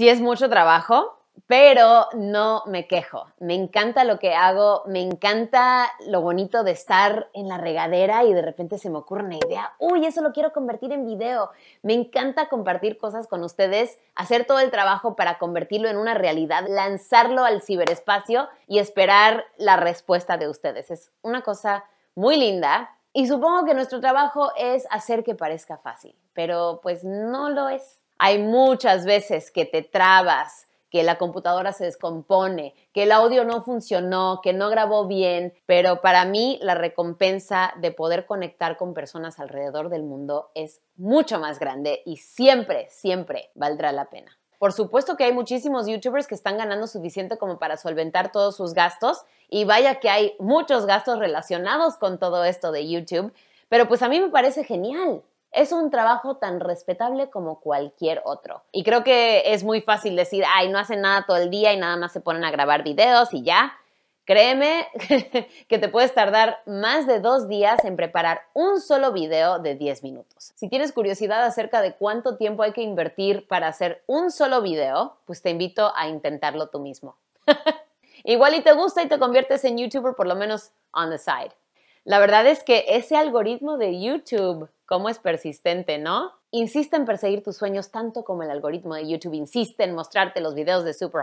Sí es mucho trabajo, pero no me quejo. Me encanta lo que hago, me encanta lo bonito de estar en la regadera y de repente se me ocurre una idea, uy, eso lo quiero convertir en video. Me encanta compartir cosas con ustedes, hacer todo el trabajo para convertirlo en una realidad, lanzarlo al ciberespacio y esperar la respuesta de ustedes. Es una cosa muy linda y supongo que nuestro trabajo es hacer que parezca fácil, pero pues no lo es. Hay muchas veces que te trabas, que la computadora se descompone, que el audio no funcionó, que no grabó bien, pero para mí la recompensa de poder conectar con personas alrededor del mundo es mucho más grande y siempre, siempre valdrá la pena. Por supuesto que hay muchísimos youtubers que están ganando suficiente como para solventar todos sus gastos y vaya que hay muchos gastos relacionados con todo esto de YouTube, pero pues a mí me parece genial es un trabajo tan respetable como cualquier otro. Y creo que es muy fácil decir, ay, no hacen nada todo el día y nada más se ponen a grabar videos y ya. Créeme que te puedes tardar más de dos días en preparar un solo video de 10 minutos. Si tienes curiosidad acerca de cuánto tiempo hay que invertir para hacer un solo video, pues te invito a intentarlo tú mismo. Igual y te gusta y te conviertes en youtuber por lo menos on the side. La verdad es que ese algoritmo de YouTube cómo es persistente, ¿no? Insiste en perseguir tus sueños tanto como el algoritmo de YouTube insiste en mostrarte los videos de Super